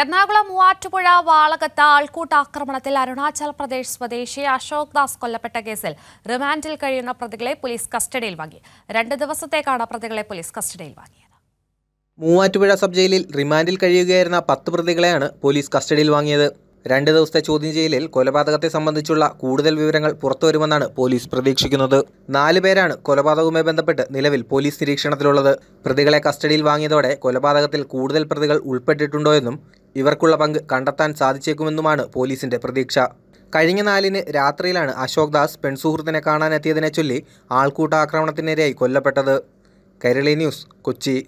എറണാകുളം മൂവാറ്റുപുഴ വാളകത്ത് ആൾക്കൂട്ട ആക്രമണത്തിൽ അരുണാചൽ പ്രദേശ് സ്വദേശി അശോക് ദാസ് കൊല്ലപ്പെട്ട കേസിൽ റിമാൻഡിൽ കഴിയുന്ന പ്രതികളെ പോലീസ് കസ്റ്റഡിയിൽ വാങ്ങി രണ്ട് ദിവസത്തേക്കാണ് പ്രതികളെ പോലീസ് കസ്റ്റഡിയിൽ വാങ്ങിയത് മൂവാറ്റുപുഴ സബ് ജയിലിൽ റിമാൻഡിൽ കഴിയുകയായിരുന്ന പത്ത് പ്രതികളെയാണ് പോലീസ് കസ്റ്റഡിയിൽ വാങ്ങിയത് രണ്ട് ദിവസത്തെ ചോദ്യം ചെയ്യലിൽ കൊലപാതകത്തെ സംബന്ധിച്ചുള്ള കൂടുതൽ വിവരങ്ങൾ പുറത്തുവരുമെന്നാണ് പോലീസ് പ്രതീക്ഷിക്കുന്നത് നാല് പേരാണ് കൊലപാതകവുമായി ബന്ധപ്പെട്ട് നിലവിൽ പോലീസ് നിരീക്ഷണത്തിലുള്ളത് പ്രതികളെ കസ്റ്റഡിയിൽ വാങ്ങിയതോടെ കൊലപാതകത്തിൽ കൂടുതൽ പ്രതികൾ ഉൾപ്പെട്ടിട്ടുണ്ടോ എന്നും ഇവർക്കുള്ള പങ്ക് കണ്ടെത്താൻ സാധിച്ചേക്കുമെന്നുമാണ് പോലീസിന്റെ പ്രതീക്ഷ കഴിഞ്ഞ നാലിന് രാത്രിയിലാണ് അശോക് ദാസ് പെൺസുഹൃത്തിനെ കാണാനെത്തിയതിനെ ചൊല്ലി ആൾക്കൂട്ട ആക്രമണത്തിനിരയായി കൊല്ലപ്പെട്ടത് കേരളീ ന്യൂസ് കൊച്ചി